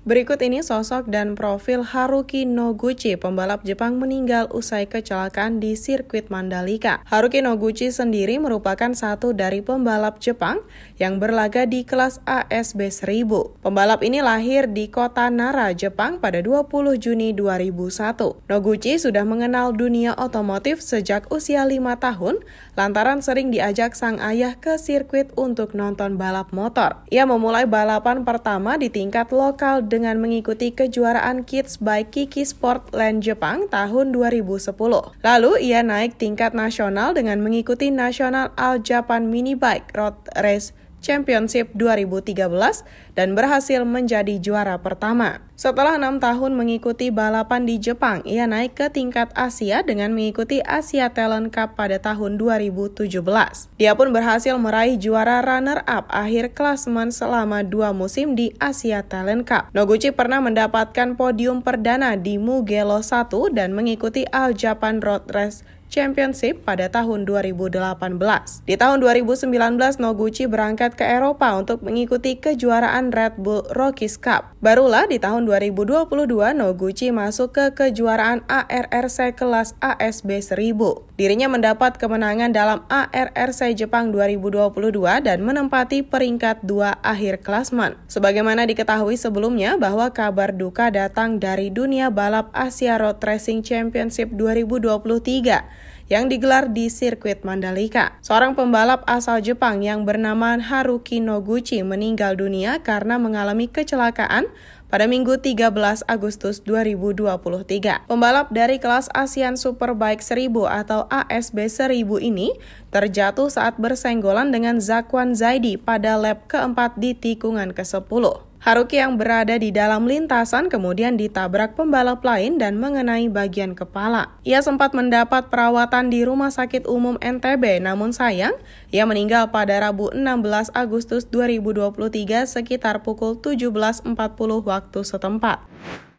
Berikut ini sosok dan profil Haruki Noguchi, pembalap Jepang meninggal usai kecelakaan di sirkuit Mandalika. Haruki Noguchi sendiri merupakan satu dari pembalap Jepang yang berlaga di kelas ASB 1000. Pembalap ini lahir di kota Nara, Jepang pada 20 Juni 2001. Noguchi sudah mengenal dunia otomotif sejak usia 5 tahun lantaran sering diajak sang ayah ke sirkuit untuk nonton balap motor. Ia memulai balapan pertama di tingkat lokal dengan mengikuti kejuaraan Kids by Kiki Sportland Jepang tahun 2010. Lalu ia naik tingkat nasional dengan mengikuti National All Japan Mini Bike Road Race Championship 2013 dan berhasil menjadi juara pertama. Setelah enam tahun mengikuti balapan di Jepang, ia naik ke tingkat Asia dengan mengikuti Asia Talent Cup pada tahun 2017. Dia pun berhasil meraih juara runner-up akhir klasmen selama dua musim di Asia Talent Cup. Noguchi pernah mendapatkan podium perdana di Mugello 1 dan mengikuti Al Japan Road Race Championship pada tahun 2018. Di tahun 2019, Noguchi berangkat ke Eropa untuk mengikuti kejuaraan Red Bull Rockies Cup. Barulah di tahun 2022, Noguchi masuk ke kejuaraan ARRC kelas ASB 1000. Dirinya mendapat kemenangan dalam ARRC Jepang 2022 dan menempati peringkat 2 akhir klasman. Sebagaimana diketahui sebelumnya bahwa kabar duka datang dari dunia balap Asia Road Racing Championship 2023 yang digelar di sirkuit Mandalika. Seorang pembalap asal Jepang yang bernama Haruki Noguchi meninggal dunia karena mengalami kecelakaan pada Minggu 13 Agustus 2023. Pembalap dari kelas ASEAN Superbike 1000 atau ASB 1000 ini terjatuh saat bersenggolan dengan Zakwan Zaidi pada lap keempat di tikungan ke-10. Haruki yang berada di dalam lintasan kemudian ditabrak pembalap lain dan mengenai bagian kepala. Ia sempat mendapat perawatan di Rumah Sakit Umum NTB, namun sayang, ia meninggal pada Rabu 16 Agustus 2023 sekitar pukul 17.40 waktu setempat.